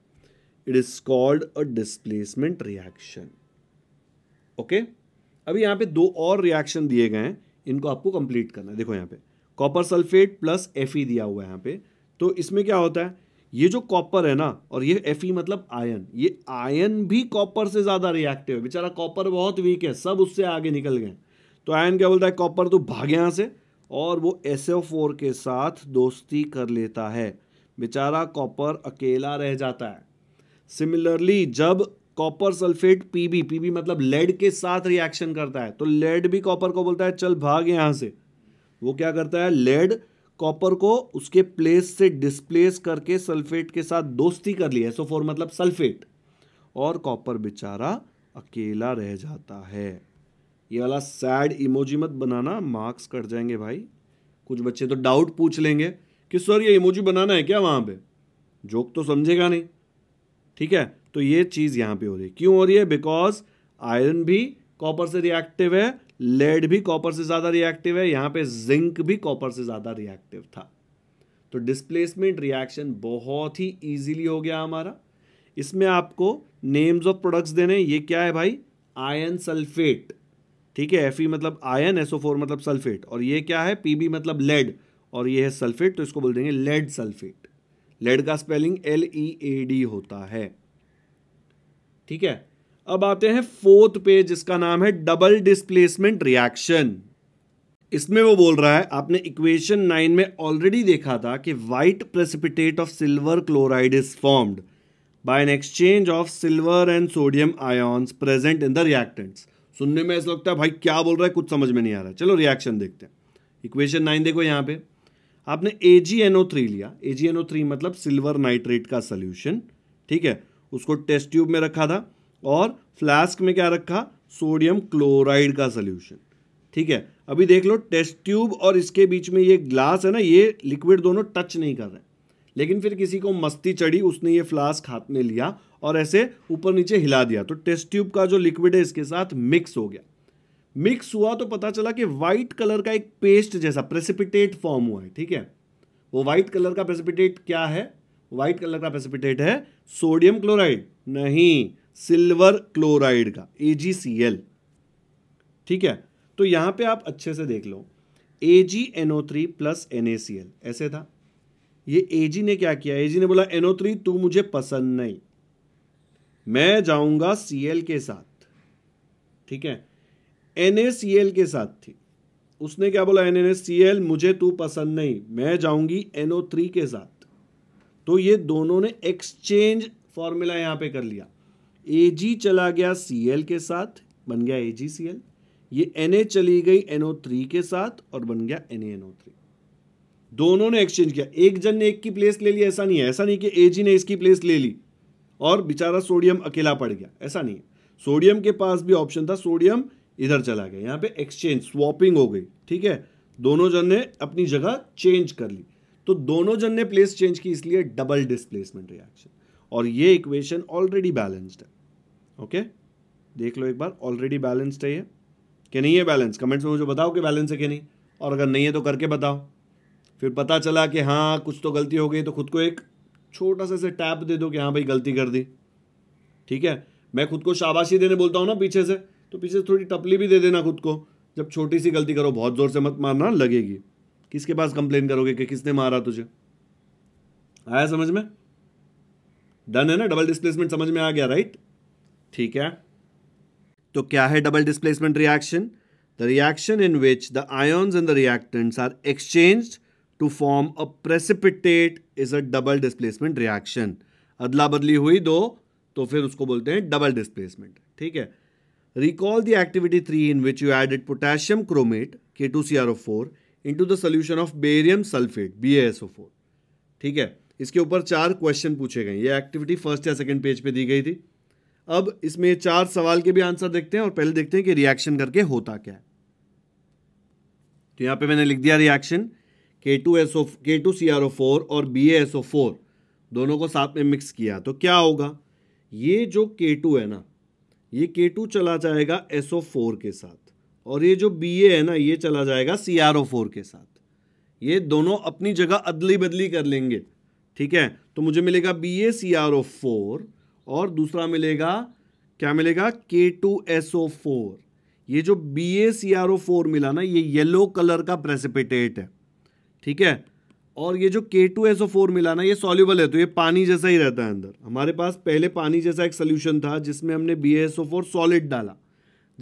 it is called a displacement reaction okay अभी यहां पे दो और रिएक्शन दिए गए हैं इनको आपको कंप्लीट करना है देखो यहां पे कॉपर सल्फेट प्लस एफ दिया हुआ है यहां पे तो इसमें क्या होता है ये जो कॉपर है ना और ये एफ मतलब आयन ये आयन भी कॉपर से ज़्यादा रिएक्टिव है बेचारा कॉपर बहुत वीक है सब उससे आगे निकल गए तो आयन क्या बोलता है कॉपर तो भाग यहां से और वो एस के साथ दोस्ती कर लेता है बेचारा कॉपर अकेला रह जाता है सिमिलरली जब कॉपर सल्फेट पीबी पीबी मतलब लेड के साथ रिएक्शन करता है तो लेड भी कॉपर को बोलता है चल भाग यहां से वो क्या करता है लेड कॉपर को उसके प्लेस से डिस्प्लेस करके सल्फेट के साथ दोस्ती कर लिया सो फोर मतलब सल्फेट और कॉपर बेचारा अकेला रह जाता है ये वाला सैड इमोजी मत बनाना मार्क्स कट जाएंगे भाई कुछ बच्चे तो डाउट पूछ लेंगे कि सर ये इमोजी बनाना है क्या वहां पे जोक तो समझेगा नहीं ठीक है तो ये चीज़ यहां पे हो रही है क्यों हो रही है बिकॉज आयरन भी कॉपर से रिएक्टिव है लेड भी कॉपर से ज़्यादा रिएक्टिव है यहां पे जिंक भी कॉपर से ज़्यादा रिएक्टिव था तो डिस्प्लेसमेंट रिएक्शन बहुत ही इजीली हो गया हमारा इसमें आपको नेम्स ऑफ प्रोडक्ट्स देने ये क्या है भाई आयन सल्फेट ठीक है एफ मतलब आयन एसओ मतलब सल्फेट और ये क्या है पीबी मतलब लेड और ये है सल्फेट तो इसको बोल देंगे लेड सल्फेट लेड का spelling L E A D होता है ठीक है अब आते हैं फोर्थ पे जिसका नाम है डबल डिस्प्लेसमेंट रिएक्शन इसमें वो बोल रहा है आपने इक्वेशन नाइन में ऑलरेडी देखा था कि white precipitate of silver chloride is formed by an exchange of silver and sodium ions present in the reactants सुनने में ऐसा लगता है भाई क्या बोल रहा है कुछ समझ में नहीं आ रहा चलो रिएक्शन देखते हैं इक्वेशन नाइन देखो यहाँ पे आपने ए थ्री लिया ए थ्री मतलब सिल्वर नाइट्रेट का सोल्यूशन ठीक है उसको टेस्ट ट्यूब में रखा था और फ्लास्क में क्या रखा सोडियम क्लोराइड का सोल्यूशन ठीक है अभी देख लो टेस्ट ट्यूब और इसके बीच में ये ग्लास है ना ये लिक्विड दोनों टच नहीं कर रहे लेकिन फिर किसी को मस्ती चढ़ी उसने ये फ्लास्क हाथ में लिया और ऐसे ऊपर नीचे हिला दिया तो टेस्ट ट्यूब का जो लिक्विड है इसके साथ मिक्स हो गया मिक्स हुआ तो पता चला कि व्हाइट कलर का एक पेस्ट जैसा प्रेसिपिटेट फॉर्म हुआ है ठीक है वो व्हाइट कलर का प्रेसिपिटेट क्या है व्हाइट कलर का प्रेसिपिटेट है सोडियम क्लोराइड नहीं सिल्वर क्लोराइड का एजीसीएल ठीक है तो यहां पे आप अच्छे से देख लो A G N O three plus N A C L ऐसे था ये ए जी ने क्या किया ए जी ने बोला एनओ थ्री तू मुझे पसंद नहीं मैं जाऊंगा सी एल के साथ ठीक है एन ए सी एल के साथ थी उसने क्या बोला एन एन सी एल मुझे तू पसंद नहीं मैं जाऊंगी एनओ थ्री के साथ तो ये दोनों ने एक्सचेंज फॉर्मूला यहां पे कर लिया ए चला गया सी के साथ बन गया ए जी सी एल ये एन चली गई एनओ थ्री के साथ और बन गया एन एनओ थ्री दोनों ने एक्सचेंज किया एक जन ने एक की प्लेस ले ली ऐसा नहीं है ऐसा नहीं कि ए जी ने इसकी प्लेस ले ली और बेचारा सोडियम अकेला पड़ गया ऐसा नहीं है सोडियम के पास भी ऑप्शन था सोडियम इधर चला गया यहाँ पे एक्सचेंज स्वॉपिंग हो गई ठीक है दोनों जन ने अपनी जगह चेंज कर ली तो दोनों जन ने प्लेस चेंज की इसलिए डबल डिस्प्लेसमेंट रिएक्शन और ये इक्वेशन ऑलरेडी बैलेंस्ड है ओके देख लो एक बार ऑलरेडी बैलेंस्ड है ये कि नहीं है बैलेंस कमेंट्स में मुझे बताओ कि बैलेंस है कि नहीं और अगर नहीं है तो करके बताओ फिर पता चला कि हाँ कुछ तो गलती हो गई तो खुद को एक छोटा सा से टैप दे दो कि हाँ भाई गलती कर दी ठीक है मैं खुद को शाबाशी देने बोलता हूँ ना पीछे से तो पीछे से थोड़ी टपली भी दे देना खुद को जब छोटी सी गलती करो बहुत ज़ोर से मत मारना लगेगी किसके पास कंप्लेन करोगे कि किसने मारा तुझे आया समझ में डन है ना डबल डिस्प्लेसमेंट समझ में आ गया राइट ठीक है तो क्या है double displacement reaction the reaction in which the ions and the reactants are exchange to form a precipitate is a double displacement reaction अदला बदली हुई दो तो फिर उसको बोलते हैं डबल डिस्प्लेसमेंट ठीक है recall the activity three in which you added potassium chromate K two C R O four into the solution of barium sulphate B A S O four ठीक है इसके ऊपर चार क्वेश्चन पूछे गए ये एक्टिविटी फर्स्ट या सेकेंड पेज पे दी गई थी अब इसमें चार सवाल के भी आंसर देखते हैं और पहले देखते हैं कि रिएक्शन करके होता क्या है तो यहाँ पे मैंने लिख दिया रिएक्शन के to S O K two C R O four और बी एस ओ फोर दोनों को साथ में मिक्स किया तो क्या होगा ये जो के टू है ना ये के टू चला जाएगा एस ओ फोर के साथ और ये जो बी ए है ना ये चला जाएगा सी आर ओ फोर के साथ ये दोनों अपनी जगह अदली बदली कर लेंगे ठीक है तो मुझे मिलेगा B A C R O four और दूसरा मिलेगा क्या मिलेगा के टू एस ओ फोर ये जो B A C R O four मिला ना ये येलो कलर का प्रेसिपिटेट है ठीक है और ये जो के टू एस ओ फोर मिला ना ये सॉल्यूबल है तो ये पानी जैसा ही रहता है अंदर हमारे पास पहले पानी जैसा एक सोल्यूशन था जिसमें हमने B S O four solid डाला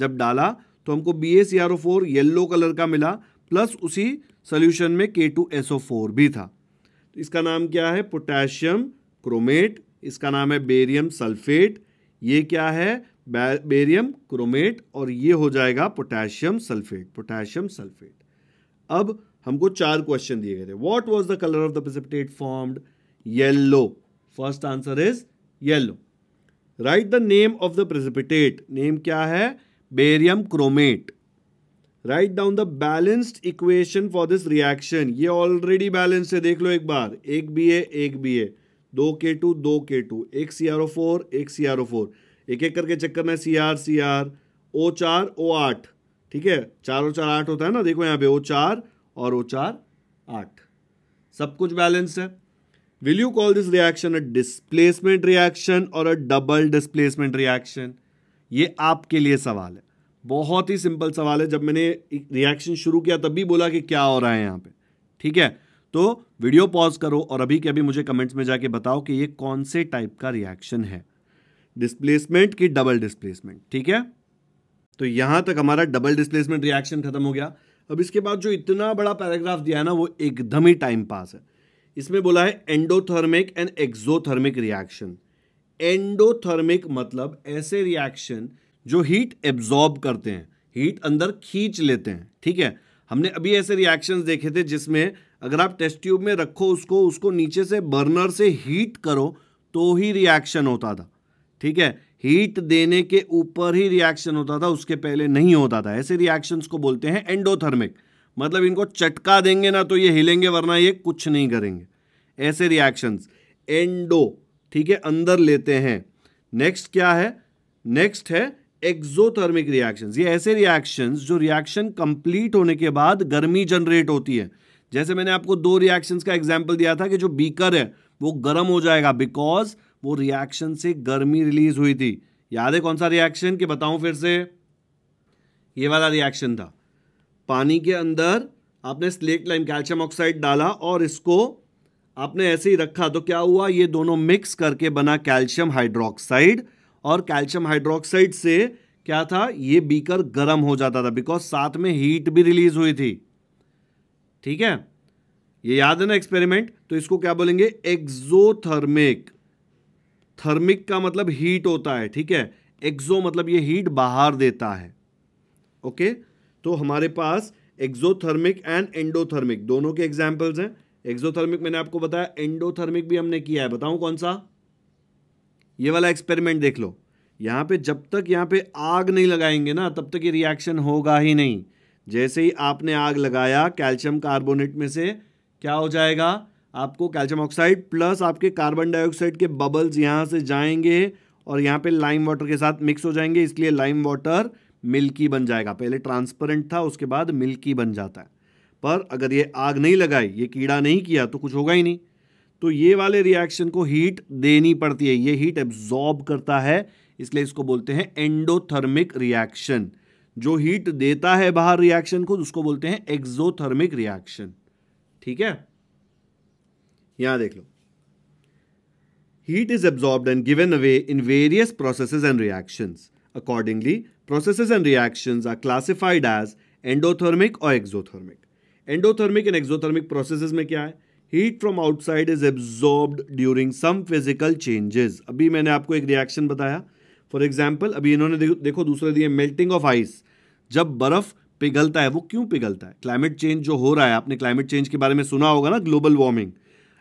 जब डाला तो हमको B A C R O four yellow colour का मिला प्लस उसी सोल्यूशन में के टू एस ओ फोर भी था इसका नाम क्या है पोटेशियम क्रोमेट इसका नाम है बेरियम सल्फेट ये क्या है बेरियम क्रोमेट और ये हो जाएगा पोटेशियम सल्फेट पोटेशियम सल्फेट अब हमको चार क्वेश्चन दिए गए थे what was the colour of the precipitate formed yellow first answer is yellow write the name of the precipitate name क्या है barium chromate write down the balanced equation for this reaction ये already balance है देख लो एक बार एक B ए एक B ए दो के टू दो के टू एक सी आर ओ फोर एक सी आर ओ फोर एक एक करके चेक करना है सी आर सी आर ओ चार ओ आठ ठीक है चार ओ चार आठ होता है ना देखो यहाँ पे ओ चार और ओ चार आठ सब कुछ बैलेंस है will you call this reaction a displacement reaction और अ डबल डिस्प्लेसमेंट रिएक्शन ये आपके लिए सवाल है बहुत ही सिंपल सवाल है जब मैंने रिएक्शन शुरू किया तब भी बोला कि क्या हो रहा है यहाँ पे ठीक है तो वीडियो पॉज करो और अभी के अभी मुझे कमेंट्स में जाके बताओ कि ये कौन से टाइप का रिएक्शन है डिस्प्लेसमेंट की डबल डिस्प्लेसमेंट ठीक है तो यहाँ तक हमारा डबल डिस्प्लेसमेंट रिएक्शन खत्म हो गया अब इसके बाद जो इतना बड़ा पैराग्राफ दिया है ना वो एकदम ही टाइम पास है इसमें बोला है endothermic and exothermic reaction endothermic मतलब ऐसे रिएक्शन जो हीट एब्जॉर्ब करते हैं हीट अंदर खींच लेते हैं ठीक है हमने अभी ऐसे रिएक्शंस देखे थे जिसमें अगर आप टेस्ट ट्यूब में रखो उसको उसको नीचे से बर्नर से हीट करो तो ही रिएक्शन होता था ठीक है हीट देने के ऊपर ही रिएक्शन होता था उसके पहले नहीं होता था ऐसे रिएक्शंस को बोलते हैं एंडोथर्मिक मतलब इनको चटका देंगे ना तो ये हिलेंगे वरना ये कुछ नहीं करेंगे ऐसे रिएक्शंस एंडो ठीक है अंदर लेते हैं नेक्स्ट क्या है नेक्स्ट है एक्सोथर्मिक रिएक्शन ये ऐसे रिएक्शन जो रिएक्शन कंप्लीट होने के बाद गर्मी जनरेट होती है जैसे मैंने आपको दो रिएक्शन का एग्जाम्पल दिया था कि जो बीकर है वो गर्म हो जाएगा बिकॉज वो रिएक्शन से गर्मी रिलीज हुई थी याद है कौन सा रिएक्शन कि बताऊं फिर से ये वाला रिएक्शन था पानी के अंदर आपने स्लेट लाइम कैल्शियम ऑक्साइड डाला और इसको आपने ऐसे ही रखा तो क्या हुआ ये दोनों मिक्स करके बना कैल्शियम हाइड्रोक्साइड और कैल्शियम हाइड्रोक्साइड से क्या था ये बीकर गर्म हो जाता था बिकॉज साथ में हीट भी रिलीज हुई थी ठीक है ये याद है ना एक्सपेरिमेंट तो इसको क्या बोलेंगे एक्जोथर्मिक थर्मिक का मतलब हीट होता है ठीक है एक्जो मतलब ये हीट बाहर देता है ओके तो हमारे पास एक्जोथर्मिक एंड एंडोथर्मिक दोनों के एग्जाम्पल्स हैं एक्जोथर्मिक मैंने आपको बताया एंडोथर्मिक भी हमने किया है बताऊं कौन सा ये वाला एक्सपेरिमेंट देख लो यहाँ पे जब तक यहाँ पे आग नहीं लगाएंगे ना तब तक ये रिएक्शन होगा ही नहीं जैसे ही आपने आग लगाया कैल्शियम कार्बोनेट में से क्या हो जाएगा आपको कैल्शियम ऑक्साइड प्लस आपके कार्बन डाइऑक्साइड के बबल्स यहाँ से जाएंगे और यहाँ पे लाइम वाटर के साथ मिक्स हो जाएंगे इसलिए लाइम वाटर मिल्की बन जाएगा पहले ट्रांसपेरेंट था उसके बाद मिल्की बन जाता है पर अगर ये आग नहीं लगाई ये कीड़ा नहीं किया तो कुछ होगा ही नहीं तो ये वाले रिएक्शन को हीट देनी पड़ती है ये हीट एब्जॉर्ब करता है इसलिए इसको बोलते हैं एंडोथर्मिक रिएक्शन जो हीट देता है बाहर रिएक्शन को उसको बोलते हैं एक्सोथर्मिक रिएक्शन ठीक है यहां देख लो heat is absorb and given away in various processes and reaction accordingly process and reaction are classified as endothermic और exothermic endothermic and exothermic process में क्या है heat from outside is absorb during some physical changes अभी मैंने आपको एक reaction बताया for example अभी इन्होंने देखो, देखो दूसरे दिए मेल्टिंग ऑफ आइस जब बर्फ पिघलता है वो क्यों पिघलता है क्लाइमेट चेंज जो हो रहा है आपने क्लाइमेट चेंज के बारे में सुना होगा ना ग्लोबल वार्मिंग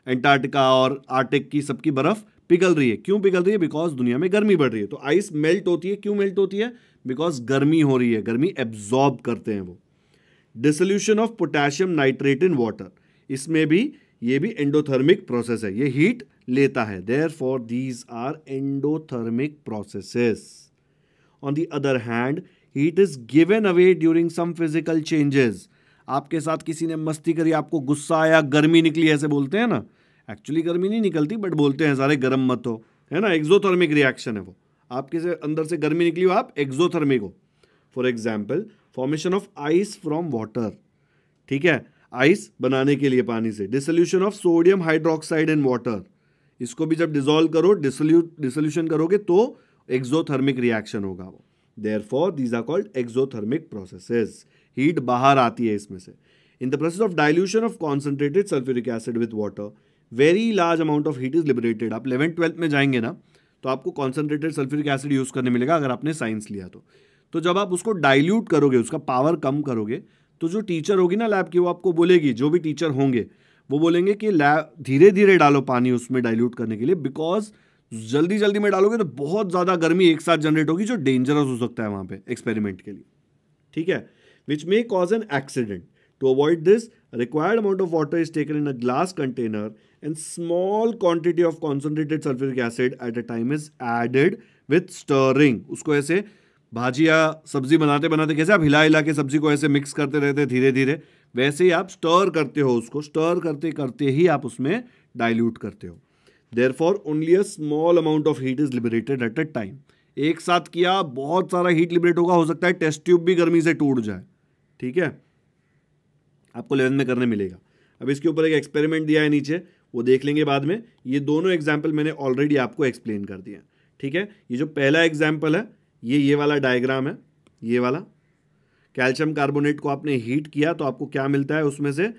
एंटार्क्टिका और आर्टिक की सबकी बर्फ पिघल रही है क्यों पिघल रही है बिकॉज दुनिया में गर्मी बढ़ रही है तो आइस मेल्ट होती है क्यों मेल्ट होती है बिकॉज गर्मी हो रही है गर्मी एब्जॉर्ब करते हैं वो dissolution of potassium nitrate in water इसमें भी ये भी एंडोथर्मिक प्रोसेस है ये हीट लेता है therefore these are endothermic processes on the other hand heat is given away during some physical changes आपके साथ किसी ने मस्ती करी आपको गुस्सा आया गर्मी निकली ऐसे बोलते हैं ना एक्चुअली गर्मी नहीं निकलती बट बोलते हैं सारे गर्म मत हो है ना एक्जोथर्मिक रिएक्शन है वो आपके से अंदर से गर्मी निकली हो आप एक्जोथर्मिक हो for example formation of ice from water ठीक है आइस बनाने के लिए पानी से dissolution of sodium hydroxide in water इसको भी जब डिजोल्व करो डिसोल्यूशन करोगे तो एक्सोथर्मिक रिएक्शन होगा वो therefore these are called exothermic processes heat बाहर आती है इसमें से in the process of dilution of concentrated sulphuric acid with water very large amount of heat is liberated आप इलेवन ट्वेल्थ में जाएंगे ना तो आपको कॉन्सेंट्रेटेड सल्फ्यूरिक एसिड यूज़ करने मिलेगा अगर आपने साइंस लिया तो तो जब आप उसको डाइल्यूट करोगे उसका पावर कम करोगे तो जो टीचर होगी ना लैब की वो आपको बोलेगी जो भी टीचर होंगे वो बोलेंगे कि लैब धीरे धीरे डालो पानी उसमें डाइल्यूट करने के लिए बिकॉज जल्दी जल्दी में डालोगे तो बहुत ज़्यादा गर्मी एक साथ जनरेट होगी जो डेंजरस हो सकता है वहाँ पे एक्सपेरिमेंट के लिए ठीक है which may cause an accident to avoid this required amount of water is taken in a glass container and small quantity of concentrated sulphuric acid at a time is added with stirring उसको ऐसे भाजी या सब्ज़ी बनाते बनाते कैसे आप हिला हिला के सब्ज़ी को ऐसे मिक्स करते रहते धीरे धीरे वैसे ही आप स्टर करते हो उसको स्टर करते करते ही आप उसमें डाइल्यूट करते हो therefore only a small amount of heat is liberated at a time एक साथ किया बहुत सारा हीट लिबरेट होगा हो सकता है टेस्ट ट्यूब भी गर्मी से टूट जाए ठीक है आपको लेवन में करने मिलेगा अब इसके ऊपर एक एक्सपेरिमेंट दिया है नीचे वो देख लेंगे बाद में ये दोनों एग्जाम्पल मैंने ऑलरेडी आपको एक्सप्लेन कर दिया ठीक है ये जो पहला एग्जाम्पल है ये ये वाला डायग्राम है ये वाला कैल्शियम कार्बोनेट को आपने हीट किया तो आपको क्या मिलता है उसमें से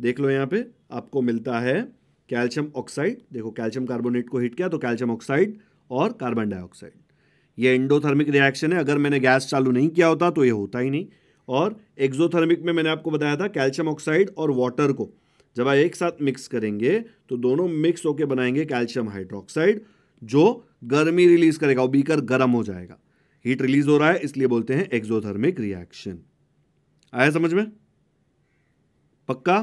देख लो यहाँ पे आपको मिलता है कैल्शियम ऑक्साइड देखो कैल्शियम कार्बोनेट को हीट किया तो कैल्शियम ऑक्साइड और कार्बन डाइऑक्साइड ये एंडोथर्मिक रिएक्शन है अगर मैंने गैस चालू नहीं किया होता तो ये होता ही नहीं और एक्जोथर्मिक में मैंने आपको बताया था कैल्शियम ऑक्साइड और वाटर को जब आप एक साथ मिक्स करेंगे तो दोनों मिक्स होकर बनाएंगे कैल्शियम हाइड्रोक्साइड जो गर्मी रिलीज करेगा वो बीकर गर्म हो जाएगा हीट रिलीज हो रहा है इसलिए बोलते हैं एक्सोथर्मिक रिएक्शन आया समझ में पक्का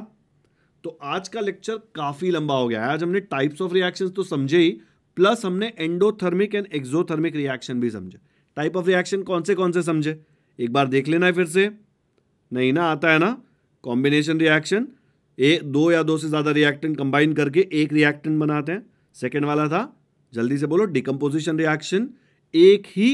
तो आज का लेक्चर काफी लंबा हो गया है आज हमने टाइप्स ऑफ रिएक्शन तो समझे ही प्लस हमने एंडोथर्मिक एंड एक्सोथर्मिक रिएक्शन भी समझे टाइप ऑफ रिएक्शन कौन से कौन से समझे एक बार देख लेना है फिर से नहीं ना आता है ना कॉम्बिनेशन रिएक्शन ए दो या दो से ज़्यादा रिएक्टेंट कंबाइन करके एक रिएक्टेंट बनाते हैं सेकेंड वाला था जल्दी से बोलो डिकम्पोजिशन रिएक्शन एक ही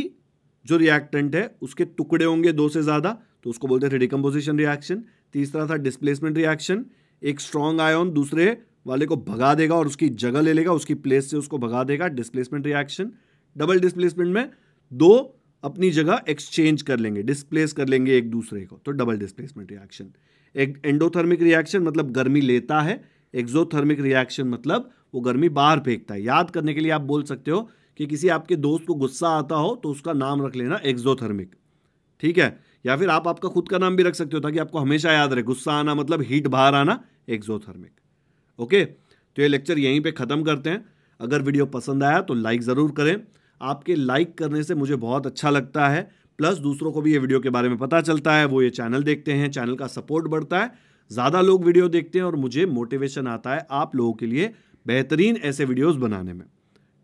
जो रिएक्टेंट है उसके टुकड़े होंगे दो से ज़्यादा तो उसको बोलते थे डिकम्पोजिशन रिएक्शन तीसरा था डिस्प्लेसमेंट रिएक्शन एक स्ट्रॉन्ग आयोन दूसरे वाले को भगा देगा और उसकी जगह ले लेगा उसकी प्लेस से उसको भगा देगा डिस्प्लेसमेंट रिएक्शन डबल डिस्प्लेसमेंट में दो अपनी जगह एक्सचेंज कर लेंगे डिस्प्लेस कर लेंगे एक दूसरे को तो डबल डिस्प्लेसमेंट रिएक्शन एक एंडोथर्मिक रिएक्शन मतलब गर्मी लेता है एक्जोथर्मिक रिएक्शन मतलब वो गर्मी बाहर फेंकता है याद करने के लिए आप बोल सकते हो कि किसी आपके दोस्त को गुस्सा आता हो तो उसका नाम रख लेना एक्जोथर्मिक ठीक है या फिर आप आपका खुद का नाम भी रख सकते हो ताकि आपको हमेशा याद रहे गुस्सा आना मतलब हीट बाहर आना एक्जोथर्मिक ओके तो ये लेक्चर यहीं पे ख़त्म करते हैं अगर वीडियो पसंद आया तो लाइक ज़रूर करें आपके लाइक करने से मुझे बहुत अच्छा लगता है प्लस दूसरों को भी ये वीडियो के बारे में पता चलता है वो ये चैनल देखते हैं चैनल का सपोर्ट बढ़ता है ज़्यादा लोग वीडियो देखते हैं और मुझे मोटिवेशन आता है आप लोगों के लिए बेहतरीन ऐसे वीडियोज़ बनाने में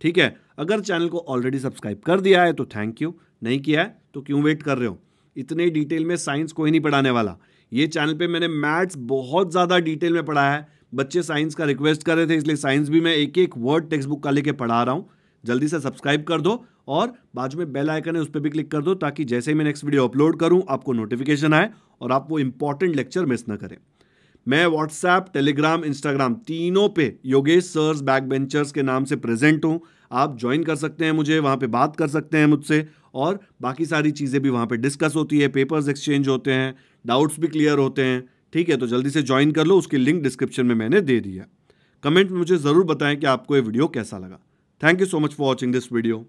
ठीक है अगर चैनल को ऑलरेडी सब्सक्राइब कर दिया है तो थैंक यू नहीं किया है तो क्यों वेट कर रहे हो इतने डिटेल में साइंस कोई नहीं पढ़ाने वाला ये चैनल पे मैंने मैथ्स बहुत ज़्यादा डिटेल में पढ़ाया है बच्चे साइंस का रिक्वेस्ट कर रहे थे इसलिए साइंस भी मैं एक एक वर्ड टेक्स्ट बुक का लेके पढ़ा रहा हूँ जल्दी से सब्सक्राइब कर दो और बाजू में बेल आइकन है उस पर भी क्लिक कर दो ताकि जैसे ही मैं नेक्स्ट वीडियो अपलोड करूँ आपको नोटिफिकेशन आए और आप वो इंपॉर्टेंट लेक्चर मिस ना करें मैं व्हाट्सएप टेलीग्राम इंस्टाग्राम तीनों पे योगेश सर्स बैक बेंचर्स के नाम से प्रेजेंट हूँ आप ज्वाइन कर सकते हैं मुझे वहाँ पे बात कर सकते हैं मुझसे और बाकी सारी चीज़ें भी वहाँ पे डिस्कस होती है पेपर्स एक्सचेंज होते हैं डाउट्स भी क्लियर होते हैं ठीक है तो जल्दी से ज्वाइन कर लो उसकी लिंक डिस्क्रिप्शन में मैंने दे दिया कमेंट में मुझे ज़रूर बताएं कि आपको ये वीडियो कैसा लगा thank you so much for watching this video